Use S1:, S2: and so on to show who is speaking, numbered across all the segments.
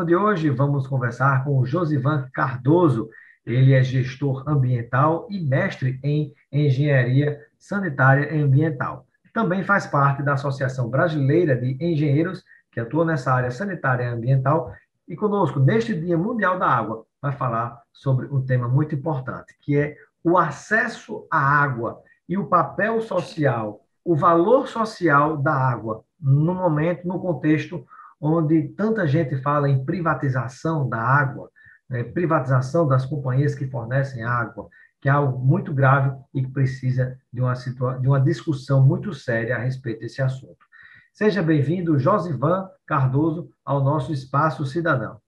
S1: programa de hoje vamos conversar com o Josivan Cardoso. Ele é gestor ambiental e mestre em engenharia sanitária e ambiental. Também faz parte da Associação Brasileira de Engenheiros, que atua nessa área sanitária e ambiental. E conosco, neste Dia Mundial da Água, vai falar sobre um tema muito importante, que é o acesso à água e o papel social, o valor social da água no momento, no contexto onde tanta gente fala em privatização da água, né, privatização das companhias que fornecem água, que é algo muito grave e que precisa de uma, de uma discussão muito séria a respeito desse assunto. Seja bem-vindo, Josivan Cardoso, ao nosso Espaço Cidadão.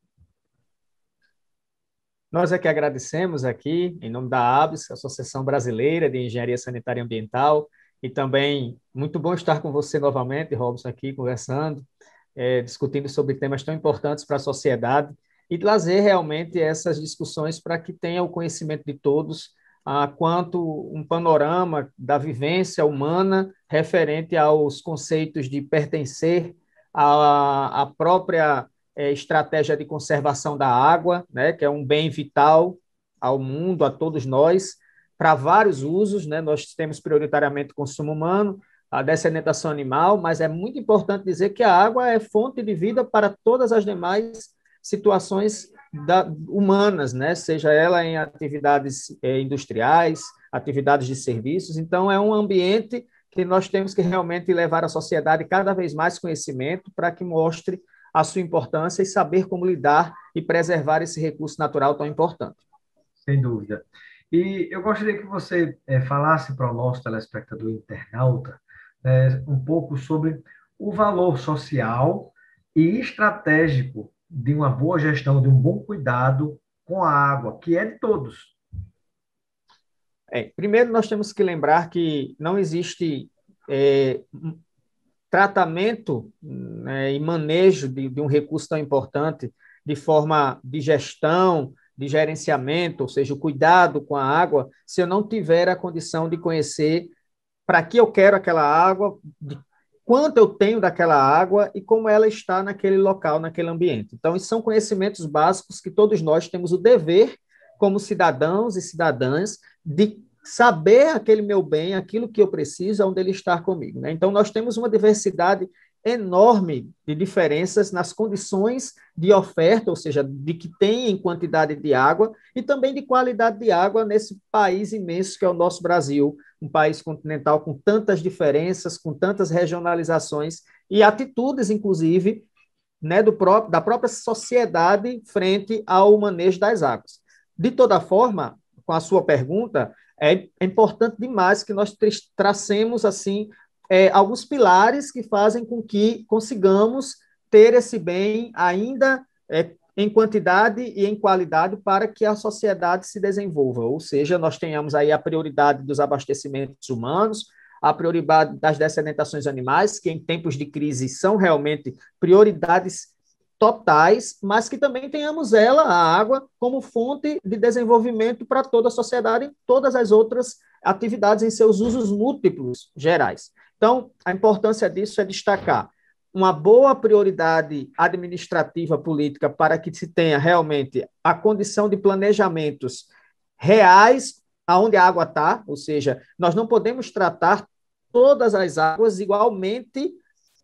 S2: Nós é que agradecemos aqui, em nome da ABS, Associação Brasileira de Engenharia Sanitária e Ambiental, e também muito bom estar com você novamente, Robson, aqui conversando é, discutindo sobre temas tão importantes para a sociedade e trazer realmente essas discussões para que tenha o conhecimento de todos a quanto um panorama da vivência humana referente aos conceitos de pertencer à, à própria é, estratégia de conservação da água, né, que é um bem vital ao mundo, a todos nós, para vários usos. Né, nós temos prioritariamente consumo humano, a dessedentação animal, mas é muito importante dizer que a água é fonte de vida para todas as demais situações da, humanas, né? seja ela em atividades eh, industriais, atividades de serviços. Então, é um ambiente que nós temos que realmente levar à sociedade cada vez mais conhecimento para que mostre a sua importância e saber como lidar e preservar esse recurso natural tão importante. Sem dúvida. E eu gostaria
S1: que você é, falasse para o nosso telespectador internauta é, um pouco sobre o valor social e estratégico de uma boa gestão, de um bom cuidado com a água, que é de todos.
S2: É, primeiro, nós temos que lembrar que não existe é, tratamento né, e manejo de, de um recurso tão importante de forma de gestão, de gerenciamento, ou seja, o cuidado com a água, se eu não tiver a condição de conhecer para que eu quero aquela água, de quanto eu tenho daquela água e como ela está naquele local, naquele ambiente. Então, são conhecimentos básicos que todos nós temos o dever, como cidadãos e cidadãs, de saber aquele meu bem, aquilo que eu preciso, onde ele está comigo. Né? Então, nós temos uma diversidade enorme de diferenças nas condições de oferta, ou seja, de que tem em quantidade de água e também de qualidade de água nesse país imenso que é o nosso Brasil, um país continental com tantas diferenças, com tantas regionalizações e atitudes, inclusive, né, do próprio, da própria sociedade frente ao manejo das águas. De toda forma, com a sua pergunta, é, é importante demais que nós tracemos assim é, alguns pilares que fazem com que consigamos ter esse bem ainda é, em quantidade e em qualidade para que a sociedade se desenvolva, ou seja, nós tenhamos aí a prioridade dos abastecimentos humanos, a prioridade das dessedentações animais, que em tempos de crise são realmente prioridades totais, mas que também tenhamos ela, a água, como fonte de desenvolvimento para toda a sociedade em todas as outras atividades em seus usos múltiplos gerais. Então, a importância disso é destacar uma boa prioridade administrativa política para que se tenha realmente a condição de planejamentos reais aonde a água está, ou seja, nós não podemos tratar todas as águas igualmente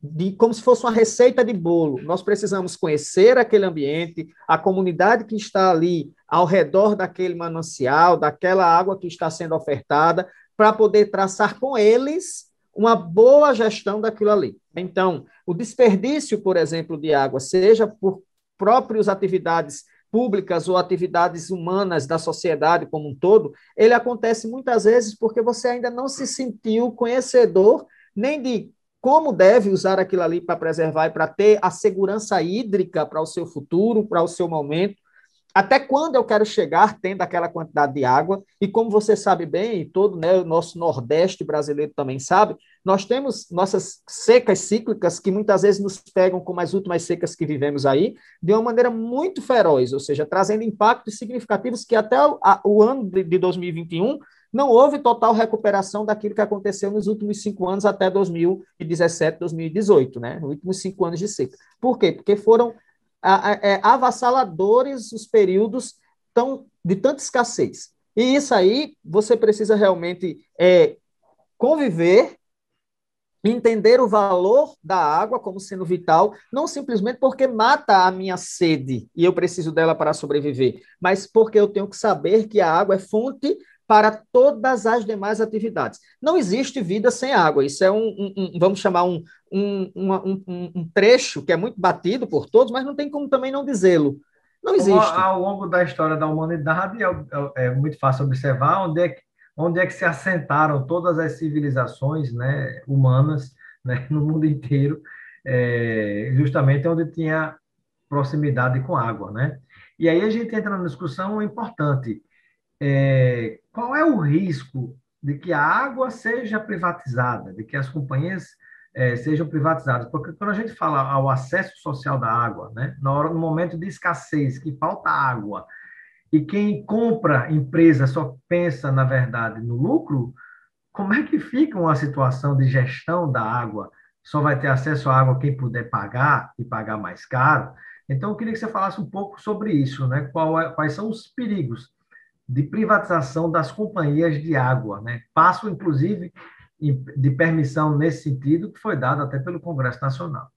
S2: de como se fosse uma receita de bolo. Nós precisamos conhecer aquele ambiente, a comunidade que está ali ao redor daquele manancial, daquela água que está sendo ofertada, para poder traçar com eles uma boa gestão daquilo ali. Então, o desperdício, por exemplo, de água, seja por próprias atividades públicas ou atividades humanas da sociedade como um todo, ele acontece muitas vezes porque você ainda não se sentiu conhecedor nem de como deve usar aquilo ali para preservar e para ter a segurança hídrica para o seu futuro, para o seu momento, até quando eu quero chegar tendo aquela quantidade de água? E como você sabe bem, e todo né, o nosso Nordeste brasileiro também sabe, nós temos nossas secas cíclicas que muitas vezes nos pegam como as últimas secas que vivemos aí, de uma maneira muito feroz, ou seja, trazendo impactos significativos que até o, a, o ano de, de 2021 não houve total recuperação daquilo que aconteceu nos últimos cinco anos até 2017, 2018, né? Nos últimos cinco anos de seca. Por quê? Porque foram é, avassaladores os períodos tão, de tanta escassez. E isso aí você precisa realmente é, conviver, entender o valor da água como sendo vital, não simplesmente porque mata a minha sede e eu preciso dela para sobreviver, mas porque eu tenho que saber que a água é fonte para todas as demais atividades. Não existe vida sem água. Isso é um, um, um vamos chamar um, um, um, trecho que é muito batido por todos, mas não tem como também não dizê-lo.
S1: Não existe. ao longo da história da humanidade, é, é, é, muito fácil observar onde é, que, onde é que se assentaram todas as civilizações né, humanas né, no mundo inteiro, é, justamente onde tinha proximidade com água. Né? E aí a gente entra numa discussão importante. É, qual é o risco de que a água seja privatizada, de que as companhias é, sejam privatizadas? Porque quando a gente fala ao acesso social da água, né, na hora, no momento de escassez, que falta água, e quem compra empresa só pensa, na verdade, no lucro, como é que fica uma situação de gestão da água? Só vai ter acesso à água quem puder pagar e pagar mais caro? Então, eu queria que você falasse um pouco sobre isso, né? É, quais são os perigos de privatização das companhias de água, né? Passo, inclusive, de permissão nesse sentido que foi dado até pelo Congresso Nacional.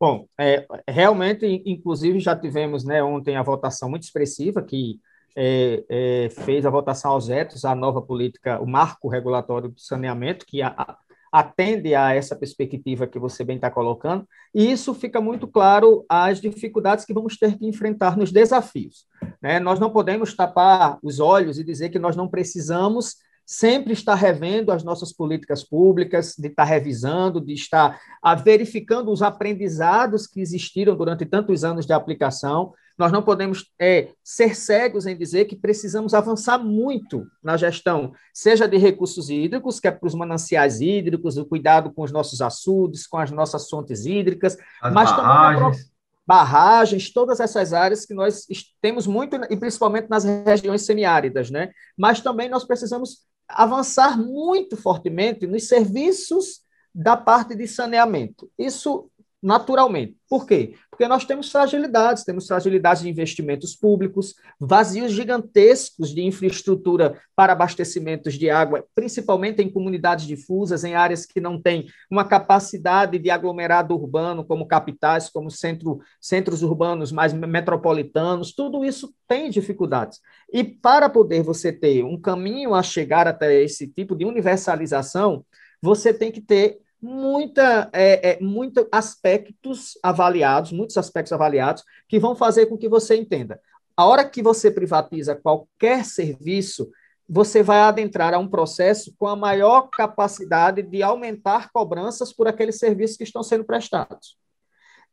S2: Bom, é, realmente, inclusive, já tivemos né, ontem a votação muito expressiva que é, é, fez a votação aos vetos a nova política, o marco regulatório do saneamento, que a, atende a essa perspectiva que você bem está colocando, e isso fica muito claro as dificuldades que vamos ter que enfrentar nos desafios. Né? Nós não podemos tapar os olhos e dizer que nós não precisamos sempre estar revendo as nossas políticas públicas, de estar revisando, de estar ah, verificando os aprendizados que existiram durante tantos anos de aplicação, nós não podemos é, ser cegos em dizer que precisamos avançar muito na gestão, seja de recursos hídricos, que é para os mananciais hídricos, o cuidado com os nossos açudes, com as nossas fontes hídricas, as mas barragens. também barragens, todas essas áreas que nós temos muito, e principalmente nas regiões semiáridas, né? Mas também nós precisamos avançar muito fortemente nos serviços da parte de saneamento. Isso naturalmente. Por quê? Porque nós temos fragilidades, temos fragilidades de investimentos públicos, vazios gigantescos de infraestrutura para abastecimentos de água, principalmente em comunidades difusas, em áreas que não têm uma capacidade de aglomerado urbano, como capitais, como centro, centros urbanos mais metropolitanos, tudo isso tem dificuldades. E para poder você ter um caminho a chegar até esse tipo de universalização, você tem que ter muita, é, é, muitos aspectos avaliados, muitos aspectos avaliados que vão fazer com que você entenda. A hora que você privatiza qualquer serviço, você vai adentrar a um processo com a maior capacidade de aumentar cobranças por aqueles serviços que estão sendo prestados.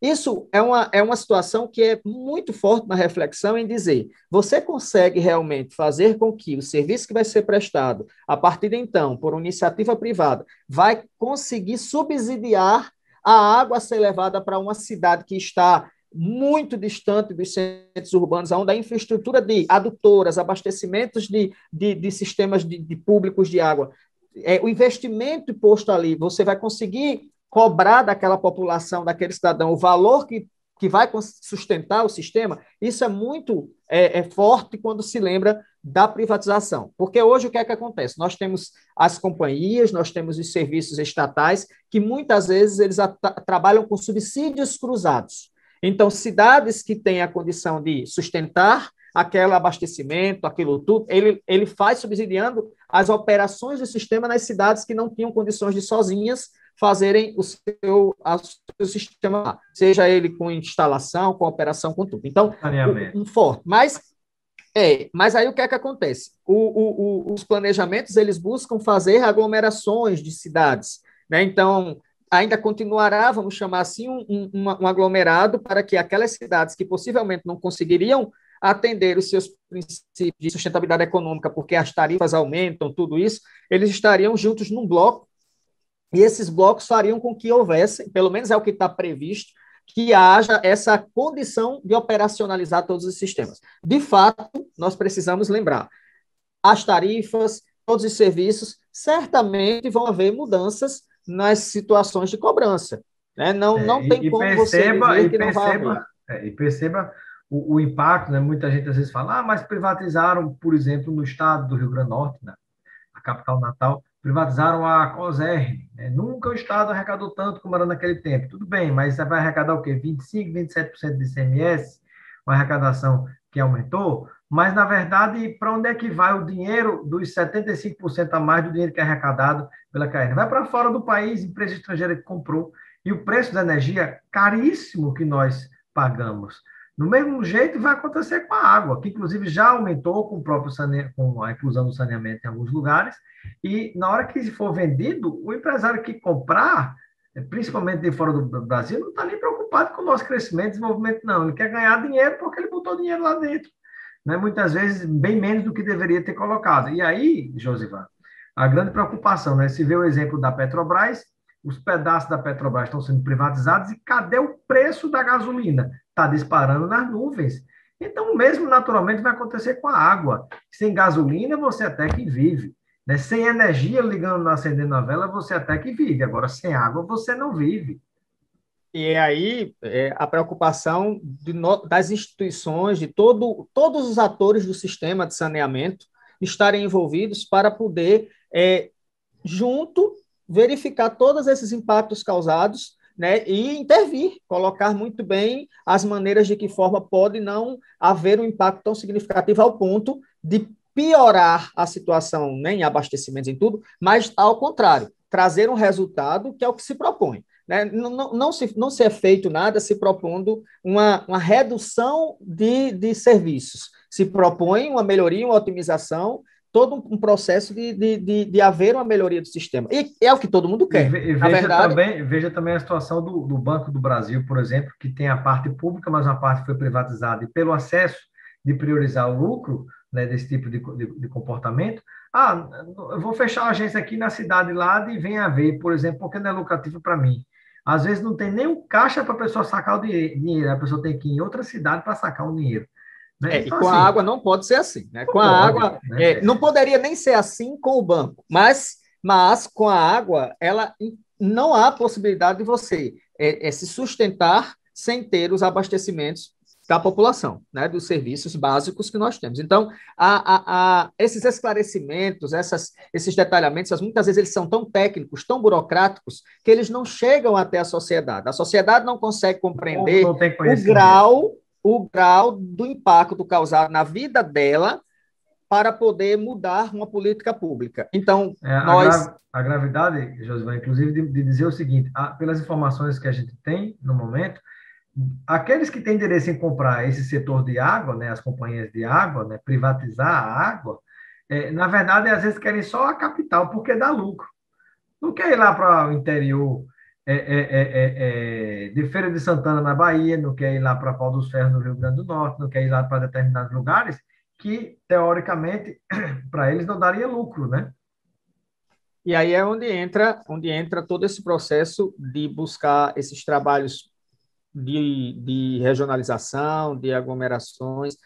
S2: Isso é uma, é uma situação que é muito forte na reflexão em dizer: você consegue realmente fazer com que o serviço que vai ser prestado, a partir de então, por iniciativa privada, vai conseguir subsidiar a água a ser levada para uma cidade que está muito distante dos centros urbanos, onde a infraestrutura de adutoras, abastecimentos de, de, de sistemas de, de públicos de água, é, o investimento posto ali, você vai conseguir cobrar daquela população, daquele cidadão, o valor que, que vai sustentar o sistema, isso é muito é, é forte quando se lembra da privatização. Porque hoje o que é que acontece? Nós temos as companhias, nós temos os serviços estatais, que muitas vezes eles trabalham com subsídios cruzados. Então, cidades que têm a condição de sustentar aquele abastecimento, aquilo tudo, ele, ele faz subsidiando as operações do sistema nas cidades que não tinham condições de sozinhas fazerem o seu, a, seu sistema, seja ele com instalação, com operação, com tudo. Então, um, um forte. Mas, é, mas aí o que é que acontece? O, o, os planejamentos, eles buscam fazer aglomerações de cidades, né? Então, ainda continuará, vamos chamar assim, um, um, um aglomerado para que aquelas cidades que possivelmente não conseguiriam atender os seus princípios de sustentabilidade econômica, porque as tarifas aumentam, tudo isso, eles estariam juntos num bloco e esses blocos fariam com que houvesse, pelo menos é o que está previsto, que haja essa condição de operacionalizar todos os sistemas. De fato, nós precisamos lembrar: as tarifas, todos os serviços, certamente vão haver mudanças nas situações de cobrança. Né? Não, é, não tem e, como perceba, você dizer que perceba, não vai
S1: é, E perceba o, o, impacto, né? muita gente às vezes fala, ah, mas privatizaram, por exemplo, no estado do Rio Grande do Norte, né? a capital natal, privatizaram a COSER. Né? Nunca o Estado arrecadou tanto como era naquele tempo. Tudo bem, mas você vai arrecadar o quê? 25%, 27% de ICMS? Uma arrecadação que aumentou? Mas, na verdade, para onde é que vai o dinheiro dos 75% a mais do dinheiro que é arrecadado pela CAERN? Vai para fora do país, empresa estrangeira que comprou. E o preço da energia caríssimo que nós pagamos. Do mesmo jeito vai acontecer com a água, que inclusive já aumentou com o próprio sane... com a inclusão do saneamento em alguns lugares, e na hora que for vendido, o empresário que comprar, principalmente de fora do Brasil, não está nem preocupado com o nosso crescimento, desenvolvimento, não. Ele quer ganhar dinheiro porque ele botou dinheiro lá dentro. Né? Muitas vezes, bem menos do que deveria ter colocado. E aí, Josivan, a grande preocupação, né? Se vê o exemplo da Petrobras, os pedaços da Petrobras estão sendo privatizados e cadê o preço da gasolina? está disparando nas nuvens. Então, o mesmo naturalmente vai acontecer com a água. Sem gasolina, você até que vive. Né? Sem energia ligando, acendendo a vela, você até que vive. Agora, sem água, você não vive.
S2: E é aí, é, a preocupação no, das instituições, de todo, todos os atores do sistema de saneamento, estarem envolvidos para poder, é, junto, verificar todos esses impactos causados né, e intervir, colocar muito bem as maneiras de que forma pode não haver um impacto tão significativo ao ponto de piorar a situação né, em abastecimentos, em tudo, mas, ao contrário, trazer um resultado que é o que se propõe. Né? Não, não, não, se, não se é feito nada se propondo uma, uma redução de, de serviços, se propõe uma melhoria, uma otimização todo um processo de, de, de, de, haver uma melhoria do sistema. E é o que todo mundo quer. E, veja, verdade... também, veja também a
S1: situação do, do, Banco do Brasil, por exemplo, que tem a parte pública, mas uma parte foi privatizada, e pelo acesso de priorizar o lucro né, desse tipo de, de, de comportamento, ah, eu vou fechar a agência aqui na cidade lá de vem a ver, por exemplo, porque não é lucrativo para mim. Às vezes não tem nem um caixa para a pessoa sacar o dinheiro, a pessoa tem que ir em outra cidade para sacar o dinheiro.
S2: Né? É, então, e com assim, a água não pode ser assim. Né? Com pode, a água, né? É, é, não poderia nem ser assim com o banco, mas, mas com a água, ela não há possibilidade de você é, é, se sustentar sem ter os abastecimentos da população, né, dos serviços básicos que nós temos. Então, a, a, a, esses esclarecimentos, essas, esses detalhamentos, muitas vezes eles são tão técnicos, tão burocráticos, que eles não chegam até a sociedade. A sociedade não consegue compreender o grau o grau do impacto causado na vida dela para poder mudar uma política pública. Então, é, nós... A, gra
S1: a, gravidade, Josivan, inclusive, de, de, dizer o seguinte, a, pelas informações que a gente tem no momento, aqueles que têm interesse em comprar esse setor de água, né, as companhias de água, né, privatizar a água, é, na verdade, às vezes querem só a capital, porque dá lucro. Não quer ir lá para o interior, é é, é, é, é, de Feira de Santana, na Bahia, não quer ir lá para Pau dos Ferros, no Rio Grande do Norte, não quer ir lá para determinados lugares que, teoricamente, para eles não daria lucro, né?
S2: E aí é onde entra, onde entra todo esse processo de buscar esses trabalhos de, de regionalização, de aglomerações,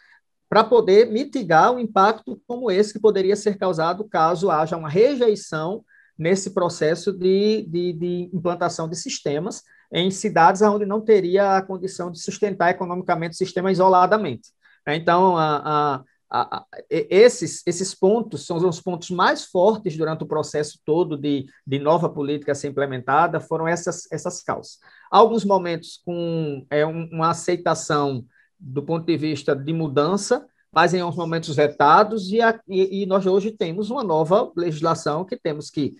S2: para poder mitigar o impacto como esse que poderia ser causado caso haja uma rejeição nesse processo de, de, de implantação de sistemas em cidades onde não teria a condição de sustentar economicamente o sistema isoladamente. Né? Então, a, a, a, esses, esses pontos são os pontos mais fortes durante o processo todo de, de nova política ser implementada, foram essas, essas causas. Alguns momentos com é, uma aceitação do ponto de vista de mudança, mas em alguns momentos vetados, e, e, e nós hoje temos uma nova legislação que temos que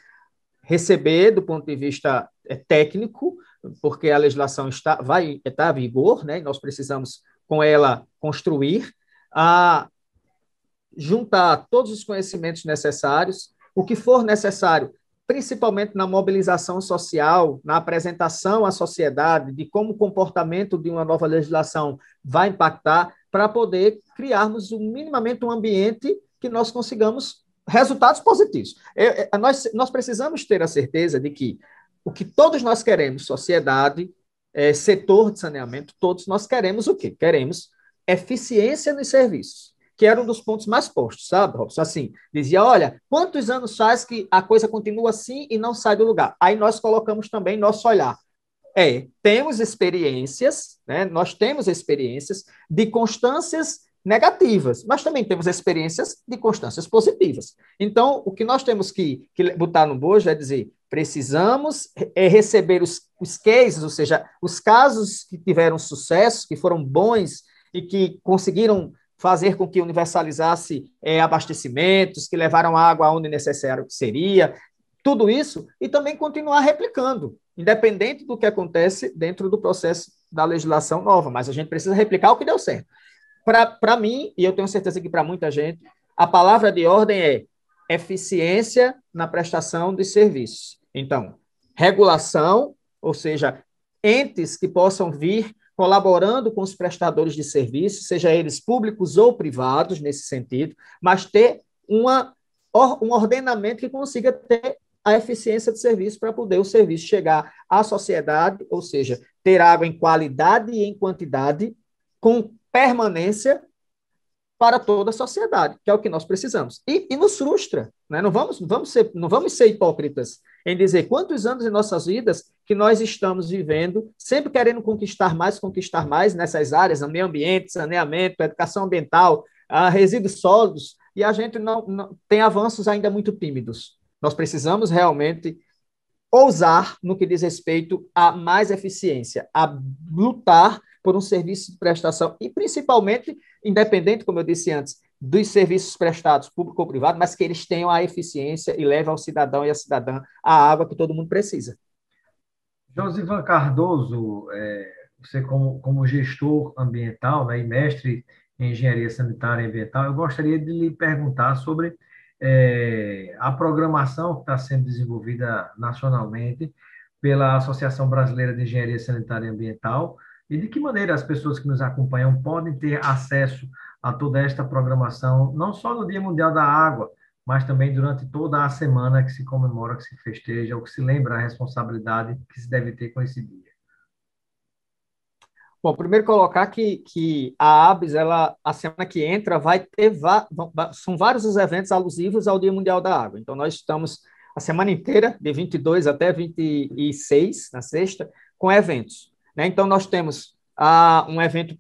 S2: receber do ponto de vista é, técnico, porque a legislação está, vai, está em vigor, né? nós precisamos, com ela, construir, a juntar todos os conhecimentos necessários, o que for necessário, principalmente na mobilização social, na apresentação à sociedade de como o comportamento de uma nova legislação vai impactar, para poder criarmos um, minimamente um ambiente que nós consigamos resultados positivos. Eu, eu, é, é, nós, nós precisamos ter a certeza de que o que todos nós queremos, sociedade, é, setor de saneamento, todos nós queremos o quê? Queremos eficiência nos serviços, que era um dos pontos mais postos, sabe, Robson? Assim, dizia, olha, quantos anos faz que a coisa continua assim e não sai do lugar? Aí nós colocamos também nosso olhar. É, temos experiências, né? nós temos experiências de constâncias negativas, mas também temos experiências de constâncias positivas. Então, o que nós temos que, que botar no bojo é dizer, precisamos é receber os, os cases, ou seja, os casos que tiveram sucesso, que foram bons e que conseguiram fazer com que universalizasse é, abastecimentos, que levaram água aonde necessário que seria, tudo isso, e também continuar replicando, independente do que acontece dentro do processo da legislação nova, mas a gente precisa replicar o que deu certo para mim, e eu tenho certeza que para muita gente, a palavra de ordem é eficiência na prestação de serviços. Então, regulação, ou seja, entes que possam vir colaborando com os prestadores de serviços, seja eles públicos ou privados, nesse sentido, mas ter uma, um ordenamento que consiga ter a eficiência de serviço para poder o serviço chegar à sociedade, ou seja, ter água em qualidade e em quantidade, com permanência para toda a sociedade, que é o que nós precisamos. E, e nos frustra, né? não, vamos, vamos ser, não vamos ser hipócritas em dizer quantos anos em nossas vidas que nós estamos vivendo, sempre querendo conquistar mais, conquistar mais nessas áreas, meio ambiente, saneamento, educação ambiental, ah, resíduos sólidos, e a gente não, não tem avanços ainda muito tímidos. Nós precisamos realmente ousar no que diz respeito a mais eficiência, a lutar por um serviço de prestação, e principalmente, independente, como eu disse antes, dos serviços prestados público ou privado, mas que eles tenham a eficiência e levem ao cidadão e à cidadã a água que todo mundo precisa.
S1: Josivan Cardoso, é, você como, como gestor ambiental né, e mestre em engenharia sanitária e ambiental, eu gostaria de lhe perguntar sobre é, a programação que está sendo desenvolvida nacionalmente pela Associação Brasileira de Engenharia Sanitária e Ambiental, e de que maneira as pessoas que nos acompanham podem ter acesso a toda esta programação, não só no Dia Mundial da Água, mas também durante toda a semana que se comemora, que se festeja, ou que se lembra a responsabilidade que se deve ter com esse dia?
S2: Bom, primeiro colocar que, que a ABS, ela, a semana que entra, vai ter são vários os eventos alusivos ao Dia Mundial da Água. Então, nós estamos a semana inteira, de 22 até 26, na sexta, com eventos. Né? Então, nós temos ah, um evento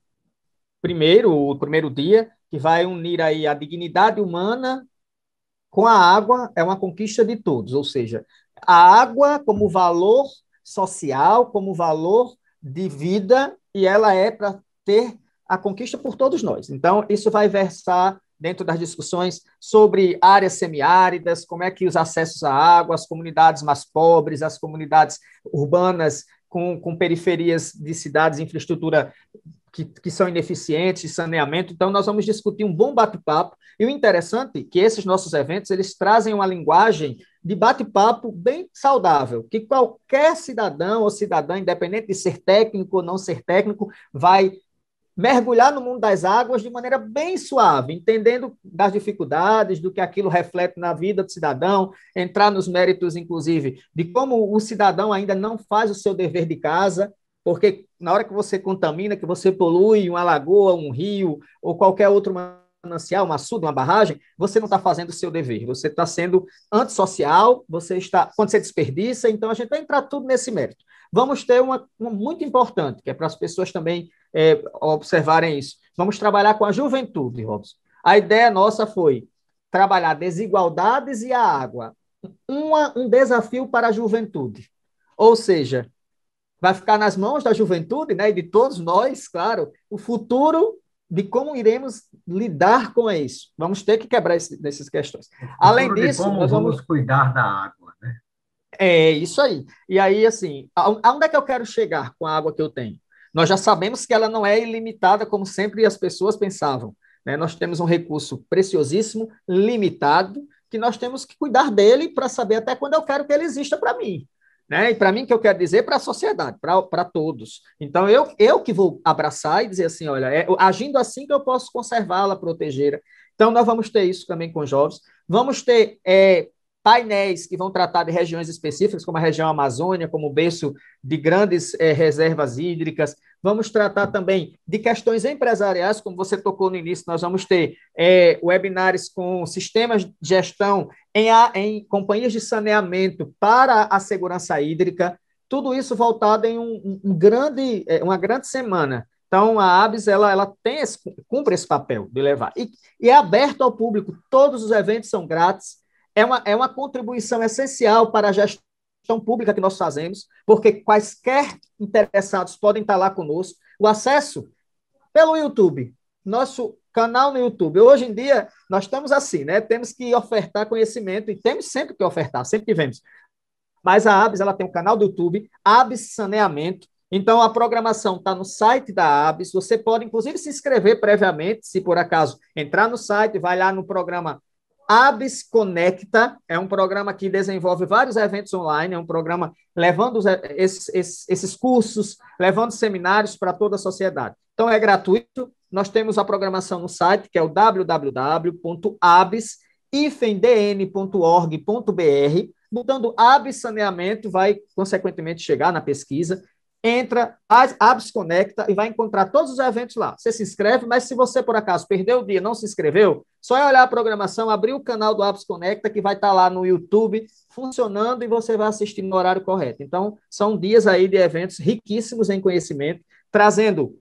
S2: primeiro, o primeiro dia, que vai unir aí a dignidade humana com a água, é uma conquista de todos, ou seja, a água como valor social, como valor de vida, e ela é para ter a conquista por todos nós. Então, isso vai versar dentro das discussões sobre áreas semiáridas, como é que os acessos à água, as comunidades mais pobres, as comunidades urbanas com, com periferias de cidades, infraestrutura que, que são ineficientes, saneamento. Então, nós vamos discutir um bom bate-papo. E o interessante é que esses nossos eventos eles trazem uma linguagem de bate-papo bem saudável, que qualquer cidadão ou cidadã, independente de ser técnico ou não ser técnico, vai mergulhar no mundo das águas de maneira bem suave, entendendo das dificuldades, do que aquilo reflete na vida do cidadão, entrar nos méritos, inclusive, de como o cidadão ainda não faz o seu dever de casa, porque na hora que você contamina, que você polui uma lagoa, um rio ou qualquer outro manancial, uma açude, uma barragem, você não está fazendo o seu dever, você está sendo antissocial, você está, quando você desperdiça, então a gente vai entrar tudo nesse mérito. Vamos ter uma, uma muito importante, que é para as pessoas também é, observarem isso. Vamos trabalhar com a juventude, Robson. A ideia nossa foi trabalhar desigualdades e a água. Uma, um desafio para a juventude. Ou seja, vai ficar nas mãos da juventude, né, e de todos nós, claro, o futuro de como iremos lidar com isso. Vamos ter que quebrar esse, essas questões. Além disso, como nós vamos... vamos cuidar da água, né? É isso aí. E aí, assim, aonde é que eu quero chegar com a água que eu tenho? Nós já sabemos que ela não é ilimitada, como sempre as pessoas pensavam. Né? Nós temos um recurso preciosíssimo, limitado, que nós temos que cuidar dele para saber até quando eu quero que ele exista para mim. Né? E para mim, o que eu quero dizer é para a sociedade, para todos. Então, eu, eu que vou abraçar e dizer assim: olha, é, agindo assim que eu posso conservá-la, protegê-la. Então, nós vamos ter isso também com jovens. Vamos ter é, painéis que vão tratar de regiões específicas, como a região Amazônia, como berço de grandes eh, reservas hídricas. Vamos tratar também de questões empresariais, como você tocou no início, nós vamos ter eh, webinars com sistemas de gestão em, a, em companhias de saneamento para a segurança hídrica, tudo isso voltado em um, um grande, eh, uma grande semana. Então, a ABS ela, ela tem esse, cumpre esse papel de levar. E, e é aberto ao público, todos os eventos são grátis, é uma, é uma contribuição essencial para a gestão pública que nós fazemos, porque quaisquer interessados podem estar lá conosco. O acesso pelo YouTube, nosso canal no YouTube. Hoje em dia, nós estamos assim, né? Temos que ofertar conhecimento e temos sempre que ofertar, sempre tivemos. Mas a ABS, ela tem um canal do YouTube, ABS Saneamento. Então, a programação está no site da ABS. Você pode, inclusive, se inscrever previamente, se por acaso entrar no site, vai lá no programa Abs Conecta é um programa que desenvolve vários eventos online, é um programa levando esses, esses, cursos, levando seminários para toda a sociedade. Então, é gratuito. Nós temos a programação no site, que é o www.abs-dn.org.br. Botando ABS Saneamento, vai, consequentemente, chegar na pesquisa entra, abre, se conecta e vai encontrar todos os eventos lá. Você se inscreve, mas se você por acaso perdeu o dia, não se inscreveu, só é olhar a programação, abrir o canal do Apps Conecta que vai estar tá lá no YouTube funcionando e você vai assistir no horário correto. Então, são dias aí de eventos riquíssimos em conhecimento, trazendo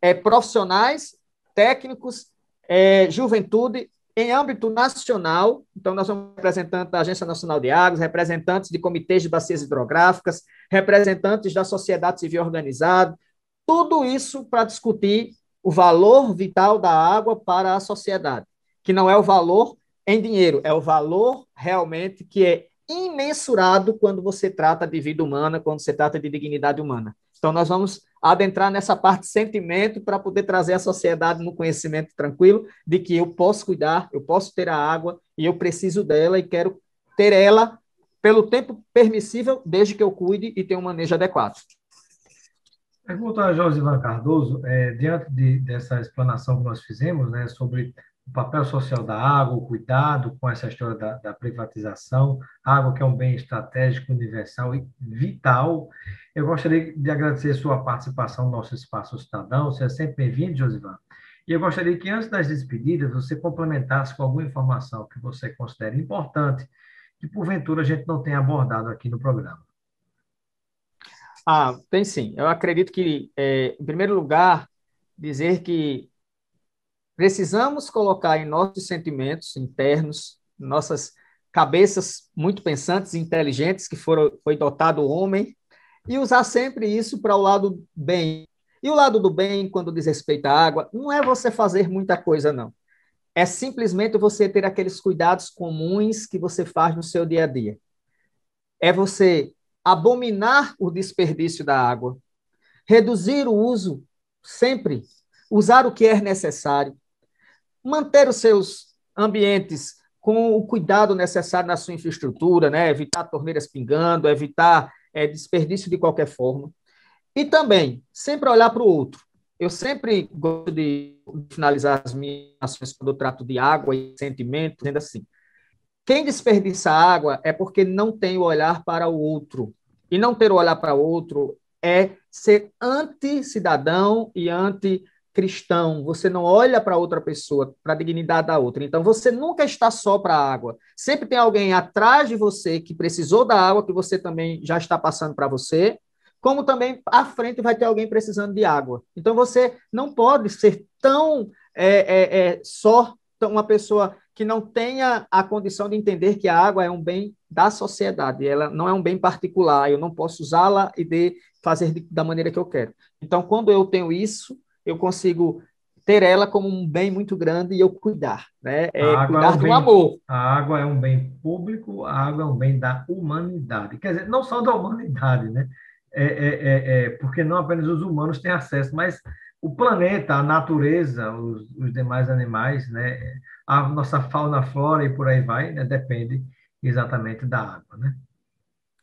S2: é, profissionais, técnicos, é, juventude em âmbito nacional, então nós somos representantes da Agência Nacional de Águas, representantes de comitês de bacias hidrográficas, representantes da sociedade civil organizada, tudo isso para discutir o valor vital da água para a sociedade, que não é o valor em dinheiro, é o valor realmente que é imensurado quando você trata de vida humana, quando você trata de dignidade humana. Então nós vamos adentrar nessa parte de sentimento para poder trazer a sociedade no conhecimento tranquilo de que eu posso cuidar, eu posso ter a água e eu preciso dela e quero ter ela pelo tempo permissível, desde que eu cuide e tenha um manejo adequado.
S1: Pergunta a Josivan Cardoso, é, diante de, dessa explanação que nós fizemos né, sobre o papel social da água, o cuidado com essa história da, da privatização, a água que é um bem estratégico, universal e vital. Eu gostaria de agradecer sua participação no nosso espaço cidadão. Você é sempre bem-vindo, Josivan. E eu gostaria que, antes das despedidas, você complementasse com alguma informação que você considere importante, que porventura a gente não tenha abordado aqui no programa.
S2: Ah, tem sim. Eu acredito que, eh, em primeiro lugar, dizer que Precisamos colocar em nossos sentimentos internos, nossas cabeças muito pensantes e inteligentes que foram, foi dotado o homem, e usar sempre isso para o lado bem. E o lado do bem, quando diz respeito à água, não é você fazer muita coisa, não. É simplesmente você ter aqueles cuidados comuns que você faz no seu dia a dia. É você abominar o desperdício da água, reduzir o uso sempre, usar o que é necessário, manter os seus ambientes com o cuidado necessário na sua infraestrutura, né? evitar torneiras pingando, evitar é, desperdício de qualquer forma. E também, sempre olhar para o outro. Eu sempre gosto de finalizar as minhas ações quando eu trato de água e sentimento, dizendo assim: quem desperdiça água é porque não tem o olhar para o outro. E não ter o olhar para o outro é ser anti-cidadão e anti cristão, você não olha para outra pessoa, para a dignidade da outra. Então você nunca está só para a água. Sempre tem alguém atrás de você que precisou da água que você também já está passando para você, como também à frente vai ter alguém precisando de água. Então você não pode ser tão é, é, é, só uma pessoa que não tenha a condição de entender que a água é um bem da sociedade, ela não é um bem particular, eu não posso usá-la e de fazer de, da maneira que eu quero. Então, quando eu tenho isso, eu consigo ter ela como um bem muito grande e eu cuidar,
S1: né? É cuidar é um do bem, amor. A água é um bem público, a água é um bem da humanidade. Quer dizer, não só da humanidade, né? É, é, é, é, porque não apenas os humanos têm acesso, mas o planeta, a natureza, os, os demais animais, né? A nossa fauna, flora e por aí vai, né? Depende exatamente
S2: da água, né?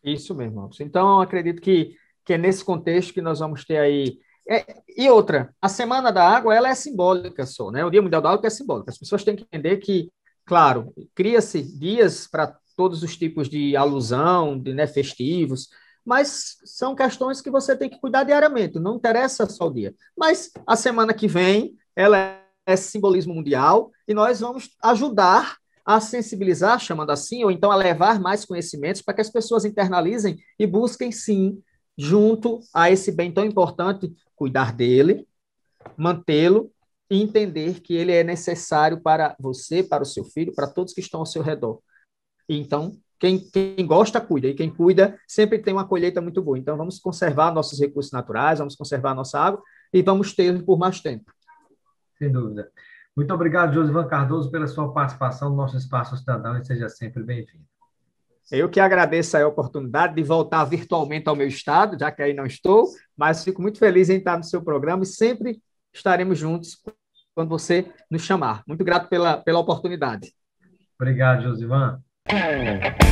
S2: Isso mesmo. Então, acredito que, que é nesse contexto que nós vamos ter aí é, e outra, a Semana da Água ela é simbólica só, né? O Dia Mundial da Água é simbólico. As pessoas têm que entender que, claro, cria-se dias para todos os tipos de alusão, de né, festivos, mas são questões que você tem que cuidar diariamente. Não interessa só o dia. Mas a semana que vem ela é simbolismo mundial e nós vamos ajudar a sensibilizar, chamando assim, ou então a levar mais conhecimentos para que as pessoas internalizem e busquem sim junto a esse bem tão importante, cuidar dele, mantê-lo e entender que ele é necessário para você, para o seu filho, para todos que estão ao seu redor. Então, quem, quem, gosta, cuida. E quem cuida sempre tem uma colheita muito boa. Então, vamos conservar nossos recursos naturais, vamos conservar nossa água e vamos tê por mais tempo.
S1: Sem dúvida. Muito obrigado, Josivan Cardoso, pela sua participação no nosso Espaço Cidadão e seja sempre bem-vindo.
S2: Eu que agradeço a oportunidade de voltar virtualmente ao meu estado, já que aí não estou, mas fico muito feliz em estar no seu programa e sempre estaremos juntos quando você nos chamar. Muito grato pela, pela oportunidade.
S1: Obrigado, Josivan.
S2: É.